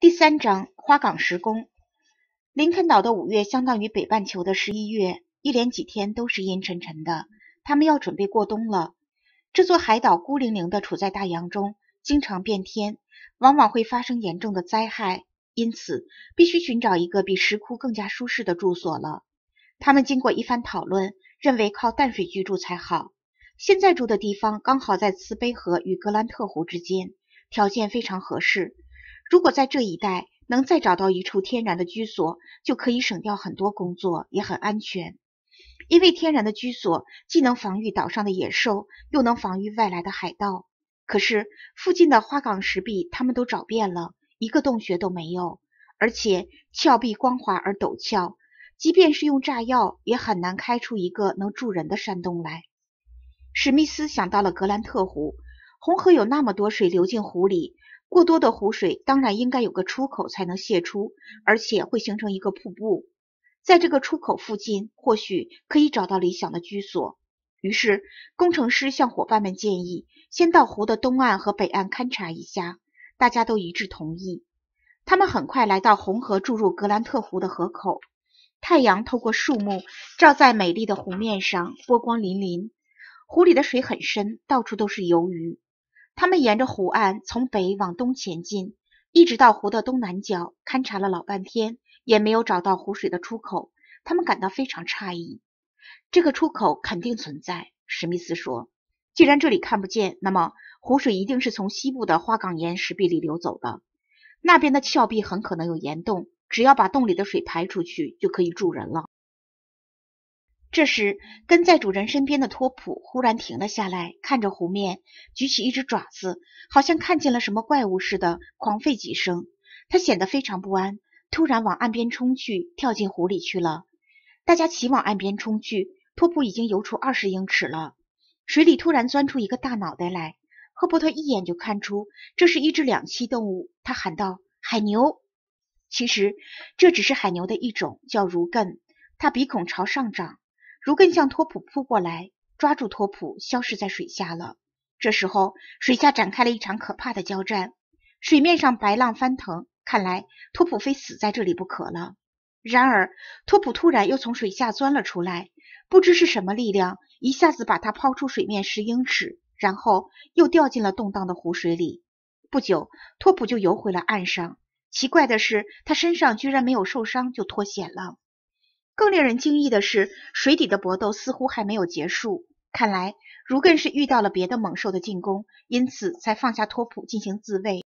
第三章花岗石宫。林肯岛的五月相当于北半球的十一月，一连几天都是阴沉沉的。他们要准备过冬了。这座海岛孤零零的处在大洋中，经常变天，往往会发生严重的灾害，因此必须寻找一个比石窟更加舒适的住所了。他们经过一番讨论，认为靠淡水居住才好。现在住的地方刚好在慈悲河与格兰特湖之间，条件非常合适。如果在这一带能再找到一处天然的居所，就可以省掉很多工作，也很安全。因为天然的居所既能防御岛上的野兽，又能防御外来的海盗。可是附近的花岗石壁，他们都找遍了，一个洞穴都没有。而且峭壁光滑而陡峭，即便是用炸药，也很难开出一个能住人的山洞来。史密斯想到了格兰特湖，红河有那么多水流进湖里。过多的湖水当然应该有个出口才能泄出，而且会形成一个瀑布。在这个出口附近，或许可以找到理想的居所。于是，工程师向伙伴们建议，先到湖的东岸和北岸勘察一下。大家都一致同意。他们很快来到红河注入格兰特湖的河口。太阳透过树木照在美丽的湖面上，波光粼粼。湖里的水很深，到处都是鱿鱼。他们沿着湖岸从北往东前进，一直到湖的东南角，勘察了老半天，也没有找到湖水的出口。他们感到非常诧异，这个出口肯定存在。史密斯说：“既然这里看不见，那么湖水一定是从西部的花岗岩石壁里流走的。那边的峭壁很可能有岩洞，只要把洞里的水排出去，就可以住人了。”这时，跟在主人身边的托普忽然停了下来，看着湖面，举起一只爪子，好像看见了什么怪物似的，狂吠几声。他显得非常不安，突然往岸边冲去，跳进湖里去了。大家齐往岸边冲去，托普已经游出二十英尺了。水里突然钻出一个大脑袋来，赫伯特一眼就看出这是一只两栖动物，他喊道：“海牛！”其实这只是海牛的一种，叫儒艮，它鼻孔朝上长。如根向托普扑过来，抓住托普，消失在水下了。这时候，水下展开了一场可怕的交战，水面上白浪翻腾，看来托普非死在这里不可了。然而，托普突然又从水下钻了出来，不知是什么力量一下子把他抛出水面十英尺，然后又掉进了动荡的湖水里。不久，托普就游回了岸上。奇怪的是，他身上居然没有受伤，就脱险了。更令人惊异的是，水底的搏斗似乎还没有结束。看来，如根是遇到了别的猛兽的进攻，因此才放下托普进行自卫。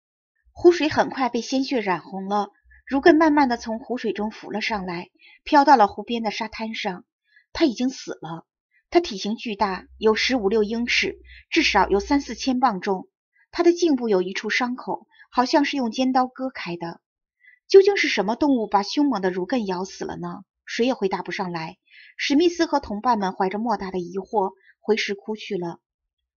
湖水很快被鲜血染红了。如根慢慢的从湖水中浮了上来，飘到了湖边的沙滩上。他已经死了。他体型巨大，有十五六英尺，至少有三四千磅重。他的颈部有一处伤口，好像是用尖刀割开的。究竟是什么动物把凶猛的如根咬死了呢？谁也回答不上来。史密斯和同伴们怀着莫大的疑惑回石窟去了。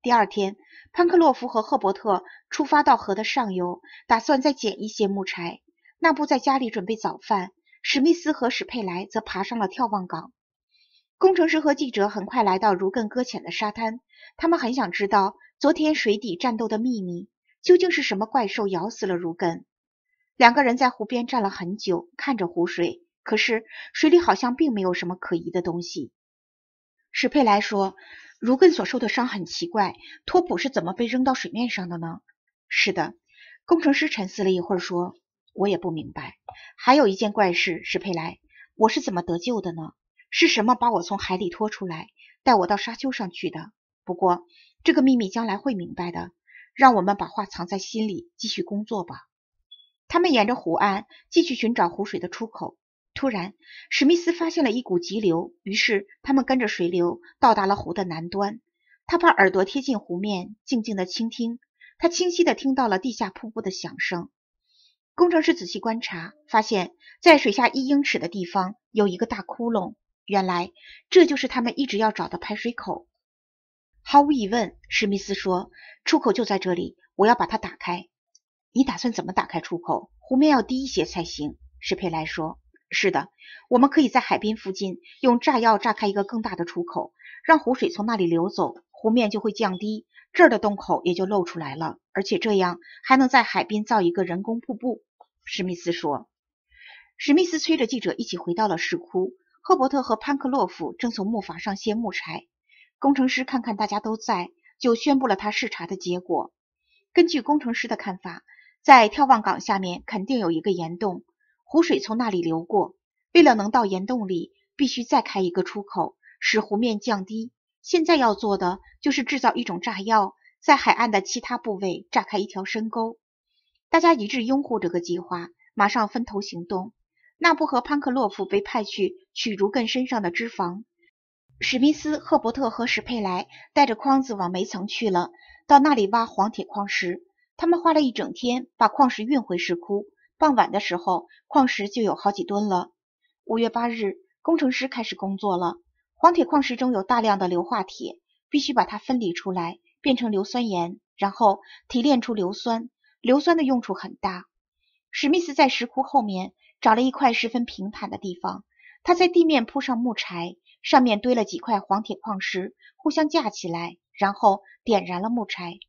第二天，潘克洛夫和赫伯特出发到河的上游，打算再捡一些木柴。纳布在家里准备早饭，史密斯和史佩莱则爬上了眺望岗。工程师和记者很快来到如根搁浅的沙滩，他们很想知道昨天水底战斗的秘密究竟是什么怪兽咬死了如根。两个人在湖边站了很久，看着湖水。可是水里好像并没有什么可疑的东西。史佩莱说：“如根所受的伤很奇怪，托普是怎么被扔到水面上的呢？”“是的。”工程师沉思了一会儿说：“我也不明白。还有一件怪事，史佩莱，我是怎么得救的呢？是什么把我从海里拖出来，带我到沙丘上去的？不过这个秘密将来会明白的。让我们把话藏在心里，继续工作吧。”他们沿着湖岸继续寻找湖水的出口。突然，史密斯发现了一股急流，于是他们跟着水流到达了湖的南端。他把耳朵贴近湖面，静静地倾听。他清晰地听到了地下瀑布的响声。工程师仔细观察，发现在水下一英尺的地方有一个大窟窿。原来这就是他们一直要找的排水口。毫无疑问，史密斯说：“出口就在这里，我要把它打开。”你打算怎么打开出口？湖面要低一些才行。”史佩莱说。是的，我们可以在海边附近用炸药炸开一个更大的出口，让湖水从那里流走，湖面就会降低，这儿的洞口也就露出来了。而且这样还能在海边造一个人工瀑布。”史密斯说。史密斯催着记者一起回到了石窟。赫伯特和潘克洛夫正从木筏上卸木柴。工程师看看大家都在，就宣布了他视察的结果。根据工程师的看法，在眺望港下面肯定有一个岩洞。湖水从那里流过。为了能到岩洞里，必须再开一个出口，使湖面降低。现在要做的就是制造一种炸药，在海岸的其他部位炸开一条深沟。大家一致拥护这个计划，马上分头行动。纳布和潘克洛夫被派去取竹根身上的脂肪，史密斯、赫伯特和史佩莱带着筐子往煤层去了，到那里挖黄铁矿石。他们花了一整天把矿石运回石窟。傍晚的时候，矿石就有好几吨了。五月八日，工程师开始工作了。黄铁矿石中有大量的硫化铁，必须把它分离出来，变成硫酸盐，然后提炼出硫酸。硫酸的用处很大。史密斯在石窟后面找了一块十分平坦的地方，他在地面铺上木柴，上面堆了几块黄铁矿石，互相架起来，然后点燃了木柴。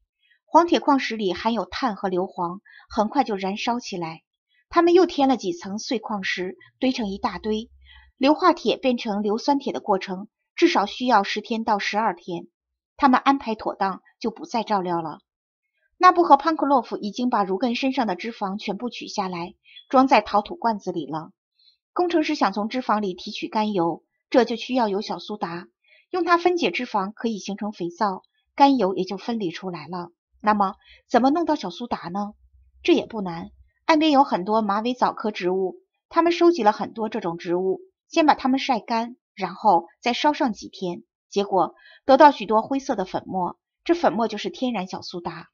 黄铁矿石里含有碳和硫磺，很快就燃烧起来。他们又添了几层碎矿石，堆成一大堆。硫化铁变成硫酸铁的过程至少需要十天到十二天。他们安排妥当，就不再照料了。纳布和潘克洛夫已经把茹根身上的脂肪全部取下来，装在陶土罐子里了。工程师想从脂肪里提取甘油，这就需要有小苏打，用它分解脂肪可以形成肥皂，甘油也就分离出来了。那么，怎么弄到小苏打呢？这也不难。岸边有很多马尾藻科植物，他们收集了很多这种植物，先把它们晒干，然后再烧上几天，结果得到许多灰色的粉末，这粉末就是天然小苏打。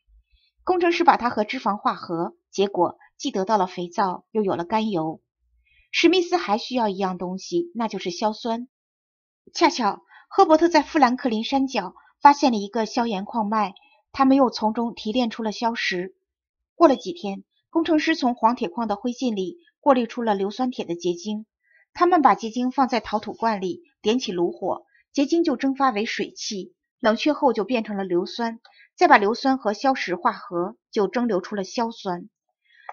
工程师把它和脂肪化合，结果既得到了肥皂，又有了甘油。史密斯还需要一样东西，那就是硝酸。恰巧赫伯特在富兰克林山脚发现了一个硝盐矿脉，他们又从中提炼出了硝石。过了几天。工程师从黄铁矿的灰烬里过滤出了硫酸铁的结晶，他们把结晶放在陶土罐里，点起炉火，结晶就蒸发为水汽，冷却后就变成了硫酸，再把硫酸和硝石化合，就蒸馏出了硝酸。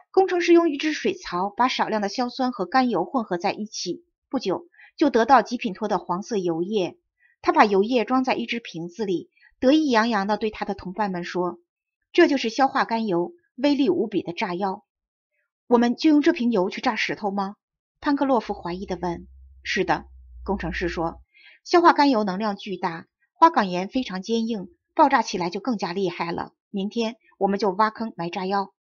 工程师用一只水槽把少量的硝酸和甘油混合在一起，不久就得到极品托的黄色油液。他把油液装在一只瓶子里，得意洋洋地对他的同伴们说：“这就是硝化甘油。”威力无比的炸药，我们就用这瓶油去炸石头吗？潘克洛夫怀疑地问。“是的。”工程师说，“硝化甘油能量巨大，花岗岩非常坚硬，爆炸起来就更加厉害了。明天我们就挖坑埋炸药。”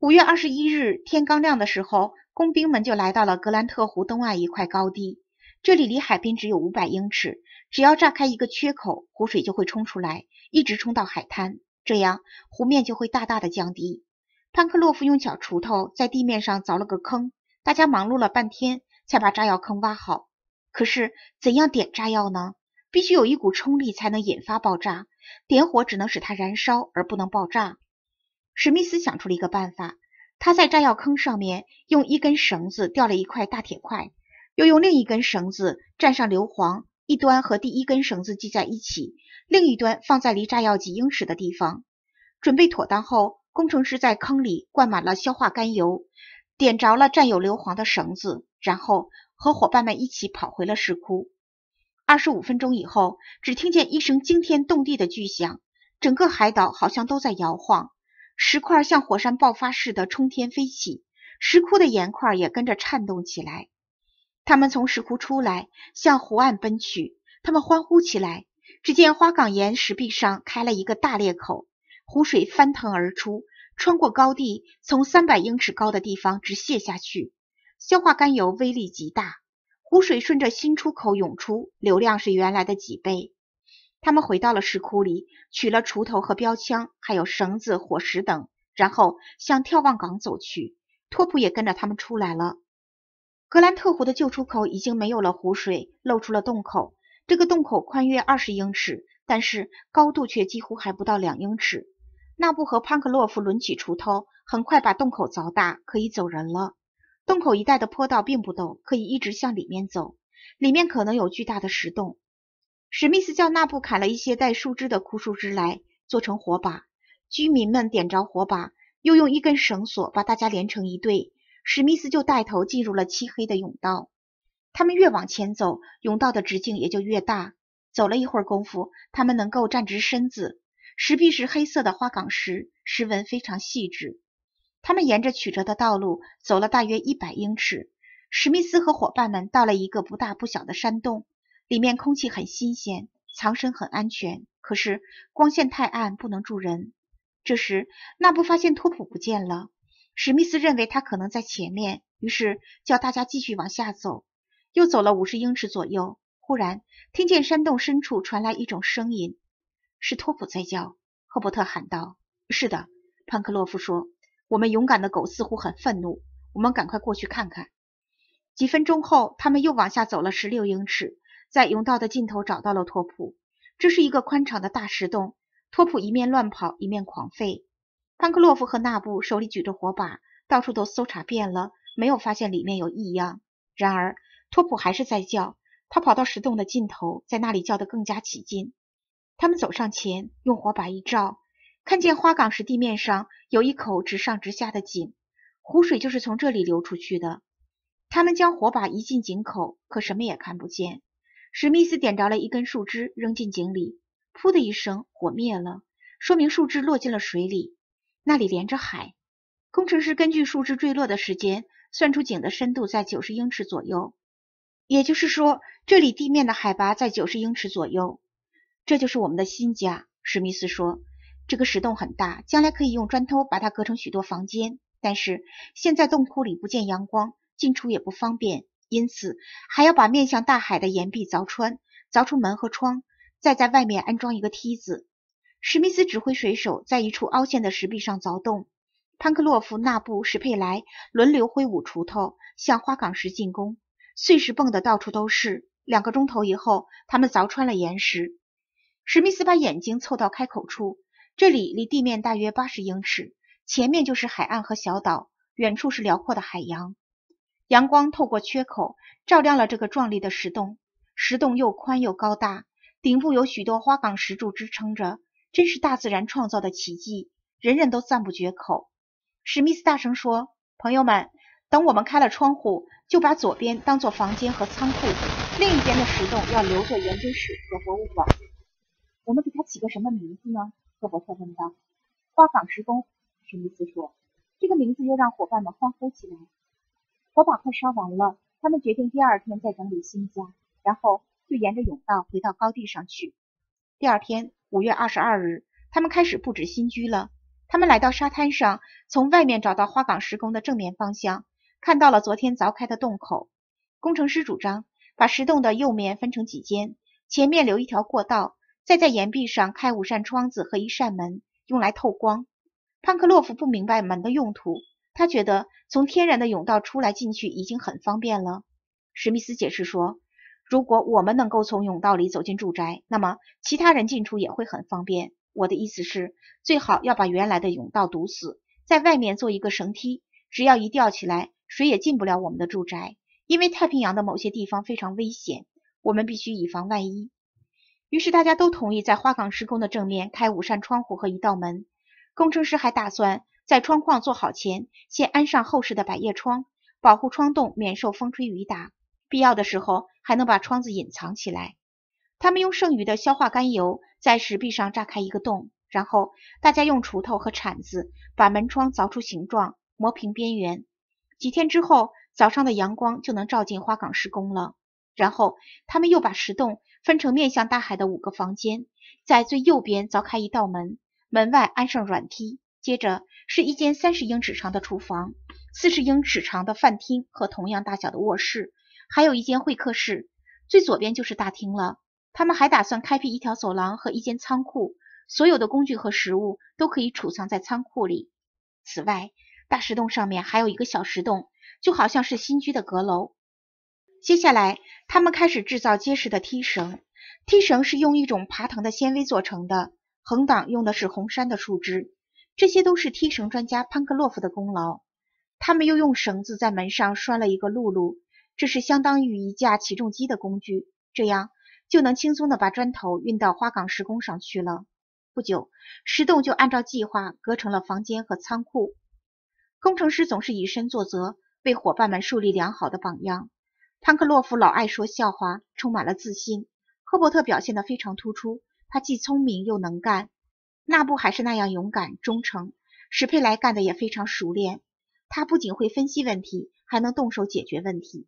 五月二十一日天刚亮的时候，工兵们就来到了格兰特湖东岸一块高地，这里离海边只有五百英尺。只要炸开一个缺口，湖水就会冲出来，一直冲到海滩，这样湖面就会大大的降低。潘克洛夫用小锄头在地面上凿了个坑，大家忙碌了半天才把炸药坑挖好。可是怎样点炸药呢？必须有一股冲力才能引发爆炸，点火只能使它燃烧而不能爆炸。史密斯想出了一个办法，他在炸药坑上面用一根绳子吊了一块大铁块，又用另一根绳子蘸上硫磺，一端和第一根绳子系在一起，另一端放在离炸药几英尺的地方。准备妥当后。工程师在坑里灌满了硝化甘油，点着了沾有硫磺的绳子，然后和伙伴们一起跑回了石窟。二十五分钟以后，只听见一声惊天动地的巨响，整个海岛好像都在摇晃，石块像火山爆发似的冲天飞起，石窟的岩块也跟着颤动起来。他们从石窟出来，向湖岸奔去，他们欢呼起来。只见花岗岩石壁上开了一个大裂口。湖水翻腾而出，穿过高地，从三百英尺高的地方直泻下去。硝化甘油威力极大，湖水顺着新出口涌出，流量是原来的几倍。他们回到了石窟里，取了锄头和标枪，还有绳子、火石等，然后向眺望港走去。托普也跟着他们出来了。格兰特湖的旧出口已经没有了，湖水露出了洞口。这个洞口宽约二十英尺，但是高度却几乎还不到两英尺。纳布和潘克洛夫抡起锄头，很快把洞口凿大，可以走人了。洞口一带的坡道并不陡，可以一直向里面走。里面可能有巨大的石洞。史密斯叫纳布砍了一些带树枝的枯树枝来做成火把。居民们点着火把，又用一根绳索把大家连成一队。史密斯就带头进入了漆黑的甬道。他们越往前走，甬道的直径也就越大。走了一会儿功夫，他们能够站直身子。石壁是黑色的花岗石，石纹非常细致。他们沿着曲折的道路走了大约一百英尺，史密斯和伙伴们到了一个不大不小的山洞，里面空气很新鲜，藏身很安全，可是光线太暗，不能住人。这时，纳布发现托普不见了，史密斯认为他可能在前面，于是叫大家继续往下走。又走了五十英尺左右，忽然听见山洞深处传来一种声音。是托普在叫，赫伯特喊道：“是的。”潘克洛夫说：“我们勇敢的狗似乎很愤怒，我们赶快过去看看。”几分钟后，他们又往下走了十六英尺，在甬道的尽头找到了托普。这是一个宽敞的大石洞，托普一面乱跑一面狂吠。潘克洛夫和纳布手里举着火把，到处都搜查遍了，没有发现里面有异样。然而，托普还是在叫。他跑到石洞的尽头，在那里叫得更加起劲。他们走上前，用火把一照，看见花岗石地面上有一口直上直下的井，湖水就是从这里流出去的。他们将火把移进井口，可什么也看不见。史密斯点着了一根树枝，扔进井里，噗的一声，火灭了，说明树枝落进了水里。那里连着海。工程师根据树枝坠落的时间，算出井的深度在九十英尺左右，也就是说，这里地面的海拔在九十英尺左右。这就是我们的新家，史密斯说。这个石洞很大，将来可以用砖头把它隔成许多房间。但是现在洞窟里不见阳光，进出也不方便，因此还要把面向大海的岩壁凿穿，凿出门和窗，再在外面安装一个梯子。史密斯指挥水手在一处凹陷的石壁上凿洞，潘克洛夫、纳布、史佩莱轮流挥舞锄头向花岗石进攻，碎石蹦得到处都是。两个钟头以后，他们凿穿了岩石。史密斯把眼睛凑到开口处，这里离地面大约八十英尺，前面就是海岸和小岛，远处是辽阔的海洋。阳光透过缺口，照亮了这个壮丽的石洞。石洞又宽又高大，顶部有许多花岗石柱支撑着，真是大自然创造的奇迹，人人都赞不绝口。史密斯大声说：“朋友们，等我们开了窗户，就把左边当做房间和仓库，另一边的石洞要留作研究室和博物馆。”我们给它起个什么名字呢？赫伯特问道。花岗石工，史密斯说。这个名字又让伙伴们欢呼起来。火把快烧完了，他们决定第二天再整理新家，然后就沿着甬道回到高地上去。第二天，五月二十二日，他们开始布置新居了。他们来到沙滩上，从外面找到花岗石工的正面方向，看到了昨天凿开的洞口。工程师主张把石洞的右面分成几间，前面留一条过道。再在岩壁上开五扇窗子和一扇门，用来透光。潘克洛夫不明白门的用途，他觉得从天然的甬道出来进去已经很方便了。史密斯解释说：“如果我们能够从甬道里走进住宅，那么其他人进出也会很方便。我的意思是，最好要把原来的甬道堵死，在外面做一个绳梯，只要一吊起来，谁也进不了我们的住宅。因为太平洋的某些地方非常危险，我们必须以防万一。”于是大家都同意在花岗石工的正面开五扇窗户和一道门。工程师还打算在窗框做好前，先安上厚实的百叶窗，保护窗洞免受风吹雨打。必要的时候，还能把窗子隐藏起来。他们用剩余的硝化甘油在石壁上炸开一个洞，然后大家用锄头和铲子把门窗凿出形状，磨平边缘。几天之后，早上的阳光就能照进花岗石工了。然后他们又把石洞。分成面向大海的五个房间，在最右边凿开一道门，门外安上软梯。接着是一间三十英尺长的厨房，四十英尺长的饭厅和同样大小的卧室，还有一间会客室。最左边就是大厅了。他们还打算开辟一条走廊和一间仓库，所有的工具和食物都可以储藏在仓库里。此外，大石洞上面还有一个小石洞，就好像是新居的阁楼。接下来，他们开始制造结实的梯绳。梯绳是用一种爬藤的纤维做成的，横档用的是红杉的树枝。这些都是梯绳专家潘克洛夫的功劳。他们又用绳子在门上拴了一个辘轳，这是相当于一架起重机的工具，这样就能轻松地把砖头运到花岗石工上去了。不久，石洞就按照计划隔成了房间和仓库。工程师总是以身作则，为伙伴们树立良好的榜样。潘克洛夫老爱说笑话，充满了自信。赫伯特表现的非常突出，他既聪明又能干。纳布还是那样勇敢忠诚，史佩莱干的也非常熟练。他不仅会分析问题，还能动手解决问题。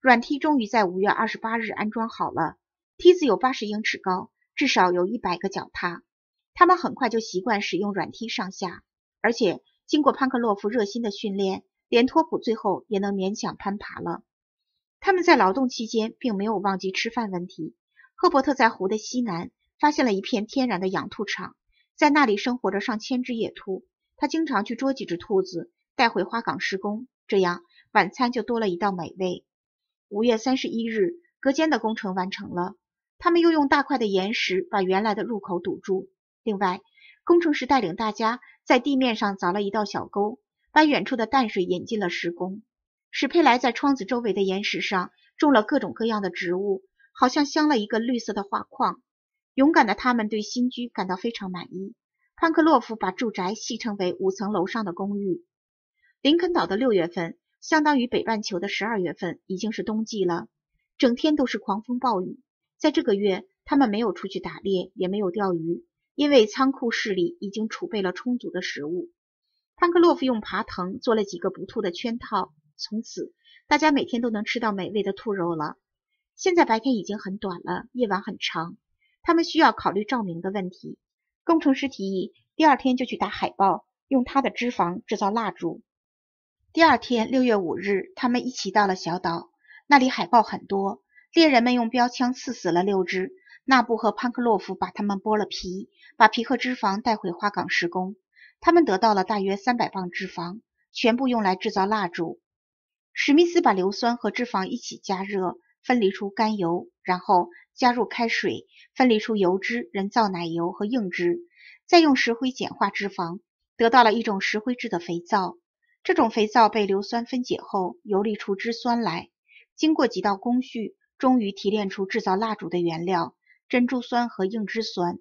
软梯终于在五月二十八日安装好了。梯子有八十英尺高，至少有一百个脚踏。他们很快就习惯使用软梯上下，而且经过潘克洛夫热心的训练，连托普最后也能勉强攀爬了。他们在劳动期间并没有忘记吃饭问题。赫伯特在湖的西南发现了一片天然的养兔场，在那里生活着上千只野兔。他经常去捉几只兔子带回花岗施工，这样晚餐就多了一道美味。五月三十一日，隔间的工程完成了。他们又用大块的岩石把原来的入口堵住。另外，工程师带领大家在地面上凿了一道小沟，把远处的淡水引进了施工。史佩莱在窗子周围的岩石上种了各种各样的植物，好像镶了一个绿色的画框。勇敢的他们对新居感到非常满意。潘克洛夫把住宅戏称为五层楼上的公寓。林肯岛的六月份相当于北半球的十二月份，已经是冬季了。整天都是狂风暴雨。在这个月，他们没有出去打猎，也没有钓鱼，因为仓库室里已经储备了充足的食物。潘克洛夫用爬藤做了几个不透的圈套。从此，大家每天都能吃到美味的兔肉了。现在白天已经很短了，夜晚很长，他们需要考虑照明的问题。工程师提议，第二天就去打海豹，用它的脂肪制造蜡烛。第二天，六月五日，他们一起到了小岛，那里海豹很多。猎人们用标枪刺死了六只。纳布和潘克洛夫把它们剥了皮，把皮和脂肪带回花岗石工。他们得到了大约三百磅脂肪，全部用来制造蜡烛。史密斯把硫酸和脂肪一起加热，分离出甘油，然后加入开水，分离出油脂、人造奶油和硬脂，再用石灰碱化脂肪，得到了一种石灰质的肥皂。这种肥皂被硫酸分解后，游离出脂酸来，经过几道工序，终于提炼出制造蜡烛的原料——珍珠酸和硬脂酸。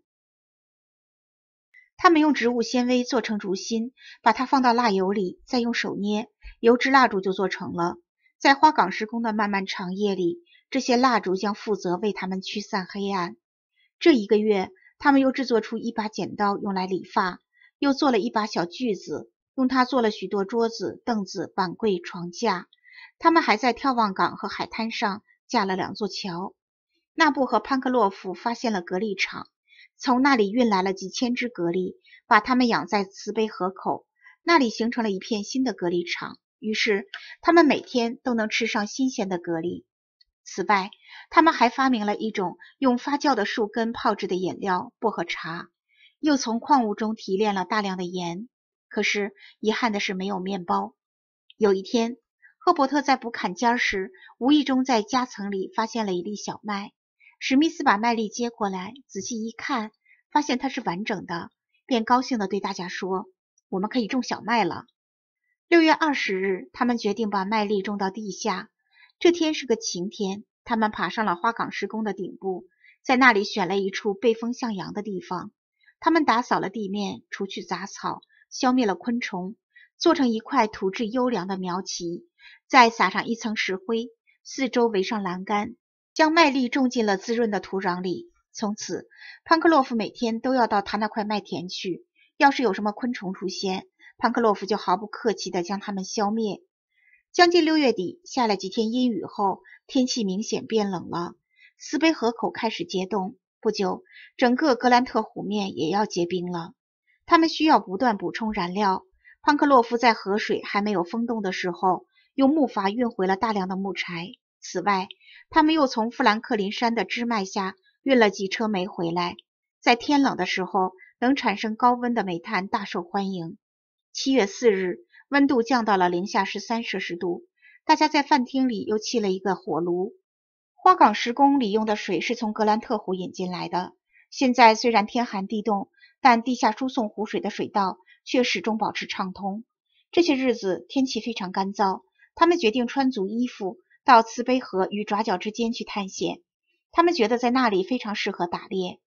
他们用植物纤维做成竹芯，把它放到蜡油里，再用手捏，油脂蜡烛就做成了。在花岗施工的漫漫长夜里，这些蜡烛将负责为他们驱散黑暗。这一个月，他们又制作出一把剪刀用来理发，又做了一把小锯子，用它做了许多桌子、凳子、板柜、床架。他们还在眺望港和海滩上架了两座桥。纳布和潘克洛夫发现了隔离场。从那里运来了几千只蛤蜊，把它们养在慈悲河口，那里形成了一片新的蛤蜊场。于是他们每天都能吃上新鲜的蛤蜊。此外，他们还发明了一种用发酵的树根泡制的饮料——薄荷茶，又从矿物中提炼了大量的盐。可是遗憾的是没有面包。有一天，赫伯特在补砍尖时，无意中在夹层里发现了一粒小麦。史密斯把麦粒接过来，仔细一看，发现它是完整的，便高兴地对大家说：“我们可以种小麦了。”六月二十日，他们决定把麦粒种到地下。这天是个晴天，他们爬上了花岗石宫的顶部，在那里选了一处背风向阳的地方。他们打扫了地面，除去杂草，消灭了昆虫，做成一块土质优良的苗畦，再撒上一层石灰，四周围上栏杆。将麦粒种进了滋润的土壤里。从此，潘克洛夫每天都要到他那块麦田去。要是有什么昆虫出现，潘克洛夫就毫不客气地将它们消灭。将近六月底，下了几天阴雨后，天气明显变冷了。斯卑河口开始结冻，不久，整个格兰特湖面也要结冰了。他们需要不断补充燃料。潘克洛夫在河水还没有封冻的时候，用木筏运回了大量的木柴。此外，他们又从富兰克林山的支脉下运了几车煤回来。在天冷的时候，能产生高温的煤炭大受欢迎。七月四日，温度降到了零下十三摄氏度，大家在饭厅里又砌了一个火炉。花岗石工里用的水是从格兰特湖引进来的。现在虽然天寒地冻，但地下输送湖水的水道却始终保持畅通。这些日子天气非常干燥，他们决定穿足衣服。到慈悲河与爪角之间去探险，他们觉得在那里非常适合打猎。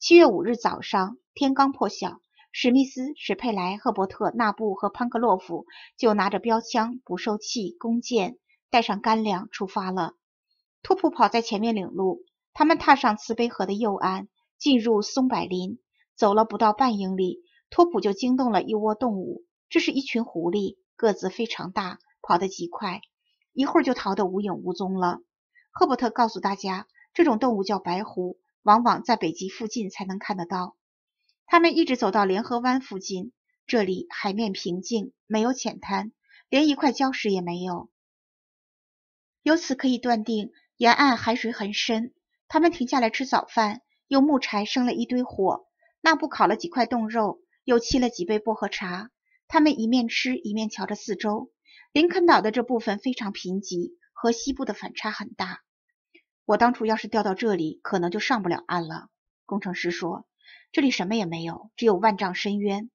七月五日早上，天刚破晓，史密斯、史佩莱、赫伯特、纳布和潘克洛夫就拿着标枪、捕兽器、弓箭，带上干粮出发了。托普跑在前面领路，他们踏上慈悲河的右岸，进入松柏林。走了不到半英里，托普就惊动了一窝动物，这是一群狐狸，个子非常大，跑得极快。一会儿就逃得无影无踪了。赫伯特告诉大家，这种动物叫白狐，往往在北极附近才能看得到。他们一直走到联合湾附近，这里海面平静，没有浅滩，连一块礁石也没有。由此可以断定，沿岸海水很深。他们停下来吃早饭，用木柴生了一堆火，那布烤了几块冻肉，又沏了几杯薄荷茶。他们一面吃，一面瞧着四周。林肯岛的这部分非常贫瘠，和西部的反差很大。我当初要是掉到这里，可能就上不了岸了。工程师说：“这里什么也没有，只有万丈深渊。”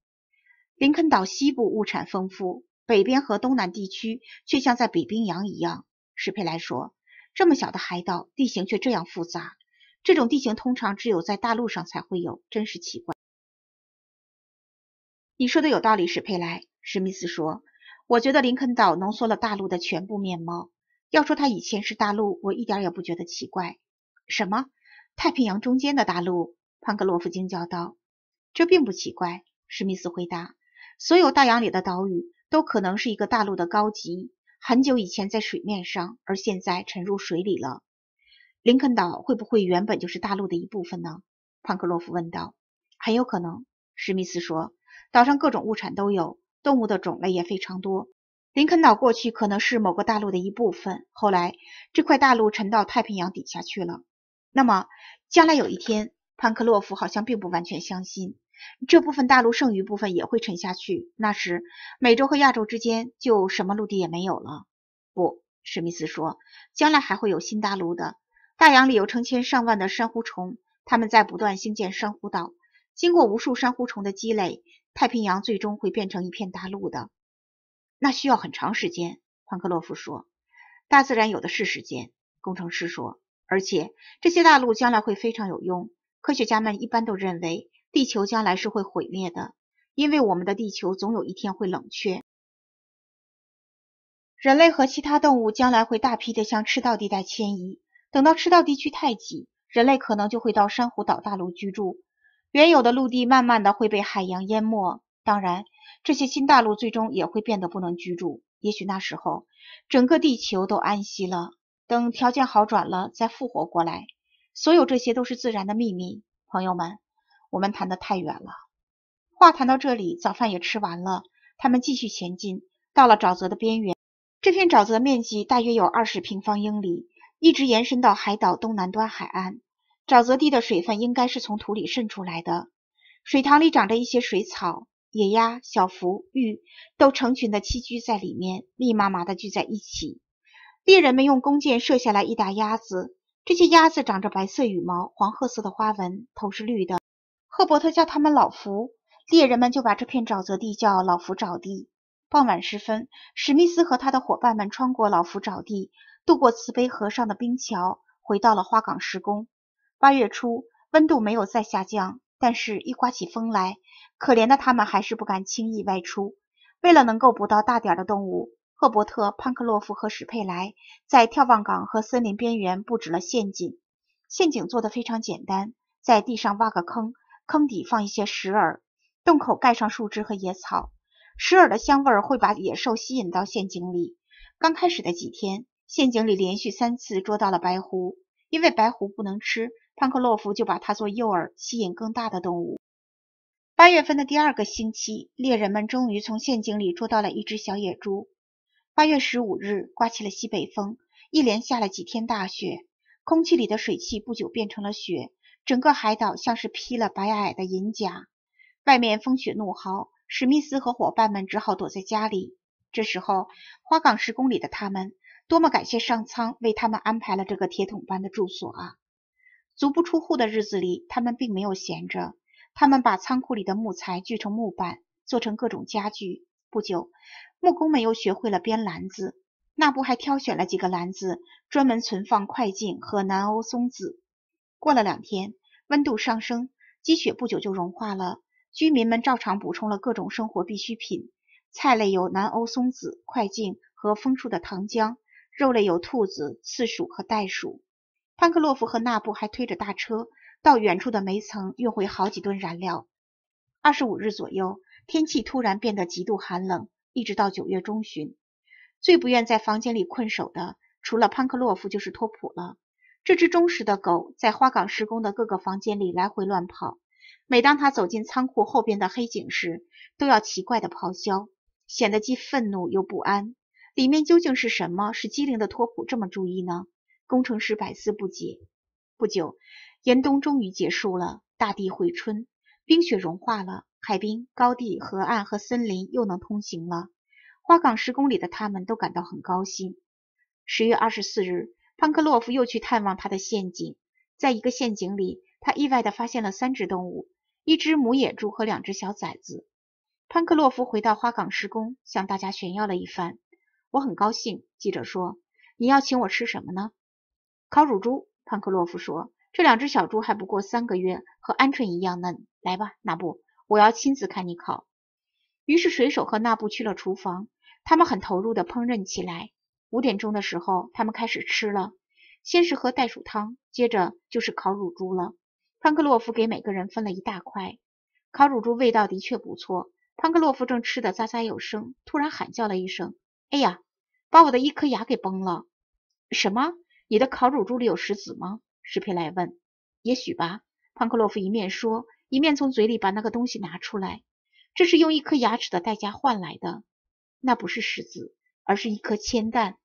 林肯岛西部物产丰富，北边和东南地区却像在北冰洋一样。史佩莱说：“这么小的海岛，地形却这样复杂，这种地形通常只有在大陆上才会有，真是奇怪。”你说的有道理，史佩莱。史密斯说。我觉得林肯岛浓缩了大陆的全部面貌。要说它以前是大陆，我一点也不觉得奇怪。什么？太平洋中间的大陆？潘克洛夫惊叫道。这并不奇怪，史密斯回答。所有大洋里的岛屿都可能是一个大陆的高级，很久以前在水面上，而现在沉入水里了。林肯岛会不会原本就是大陆的一部分呢？潘克洛夫问道。很有可能，史密斯说。岛上各种物产都有。动物的种类也非常多。林肯岛过去可能是某个大陆的一部分，后来这块大陆沉到太平洋底下去了。那么将来有一天，潘克洛夫好像并不完全相信这部分大陆剩余部分也会沉下去。那时，美洲和亚洲之间就什么陆地也没有了。不，史密斯说，将来还会有新大陆的。大洋里有成千上万的珊瑚虫，它们在不断兴建珊瑚岛。经过无数珊瑚虫的积累。太平洋最终会变成一片大陆的，那需要很长时间。潘克洛夫说：“大自然有的是时间。”工程师说：“而且这些大陆将来会非常有用。”科学家们一般都认为，地球将来是会毁灭的，因为我们的地球总有一天会冷却。人类和其他动物将来会大批的向赤道地带迁移。等到赤道地区太挤，人类可能就会到珊瑚岛大陆居住。原有的陆地慢慢的会被海洋淹没，当然，这些新大陆最终也会变得不能居住。也许那时候，整个地球都安息了。等条件好转了，再复活过来。所有这些都是自然的秘密，朋友们，我们谈得太远了。话谈到这里，早饭也吃完了，他们继续前进，到了沼泽的边缘。这片沼泽面积大约有二十平方英里，一直延伸到海岛东南端海岸。沼泽地的水分应该是从土里渗出来的。水塘里长着一些水草，野鸭、小福、鹬都成群的栖居在里面，密麻麻的聚在一起。猎人们用弓箭射下来一打鸭子，这些鸭子长着白色羽毛、黄褐色的花纹，头是绿的。赫伯特叫它们老福，猎人们就把这片沼泽地叫老福沼地。傍晚时分，史密斯和他的伙伴们穿过老福沼地，渡过慈悲河上的冰桥，回到了花岗石宫。八月初，温度没有再下降，但是，一刮起风来，可怜的他们还是不敢轻易外出。为了能够捕到大点的动物，赫伯特·潘克洛夫和史佩莱在眺望港和森林边缘布置了陷阱。陷阱做的非常简单，在地上挖个坑，坑底放一些石饵，洞口盖上树枝和野草，石饵的香味会把野兽吸引到陷阱里。刚开始的几天，陷阱里连续三次捉到了白狐，因为白狐不能吃。潘克洛夫就把它做诱饵，吸引更大的动物。八月份的第二个星期，猎人们终于从陷阱里捉到了一只小野猪。八月十五日，刮起了西北风，一连下了几天大雪，空气里的水汽不久变成了雪，整个海岛像是披了白皑的银甲。外面风雪怒号，史密斯和伙伴们只好躲在家里。这时候，花岗十公里的他们，多么感谢上苍为他们安排了这个铁桶般的住所啊！足不出户的日子里，他们并没有闲着。他们把仓库里的木材锯成木板，做成各种家具。不久，木工们又学会了编篮子。那不还挑选了几个篮子，专门存放快进和南欧松子。过了两天，温度上升，积雪不久就融化了。居民们照常补充了各种生活必需品。菜类有南欧松子、快进和枫树的糖浆；肉类有兔子、刺鼠和袋鼠。潘克洛夫和纳布还推着大车到远处的煤层运回好几吨燃料。二十五日左右，天气突然变得极度寒冷，一直到九月中旬。最不愿在房间里困守的，除了潘克洛夫就是托普了。这只忠实的狗在花岗施工的各个房间里来回乱跑。每当他走进仓库后边的黑井时，都要奇怪的咆哮，显得既愤怒又不安。里面究竟是什么，使机灵的托普这么注意呢？工程师百思不解。不久，严冬终于结束了，大地回春，冰雪融化了，海滨、高地河岸和森林又能通行了。花岗十公里的他们都感到很高兴。十月二十四日，潘克洛夫又去探望他的陷阱，在一个陷阱里，他意外的发现了三只动物：一只母野猪和两只小崽子。潘克洛夫回到花岗石工，向大家炫耀了一番。我很高兴，记者说：“你要请我吃什么呢？”烤乳猪，潘克洛夫说：“这两只小猪还不过三个月，和鹌鹑一样嫩。”来吧，那布，我要亲自看你烤。于是水手和那布去了厨房，他们很投入的烹饪起来。五点钟的时候，他们开始吃了，先是喝袋鼠汤，接着就是烤乳猪了。潘克洛夫给每个人分了一大块，烤乳猪味道的确不错。潘克洛夫正吃的咂咂有声，突然喊叫了一声：“哎呀，把我的一颗牙给崩了！”什么？你的烤乳猪里有石子吗？史皮莱问。也许吧，潘克洛夫一面说，一面从嘴里把那个东西拿出来。这是用一颗牙齿的代价换来的。那不是石子，而是一颗铅弹。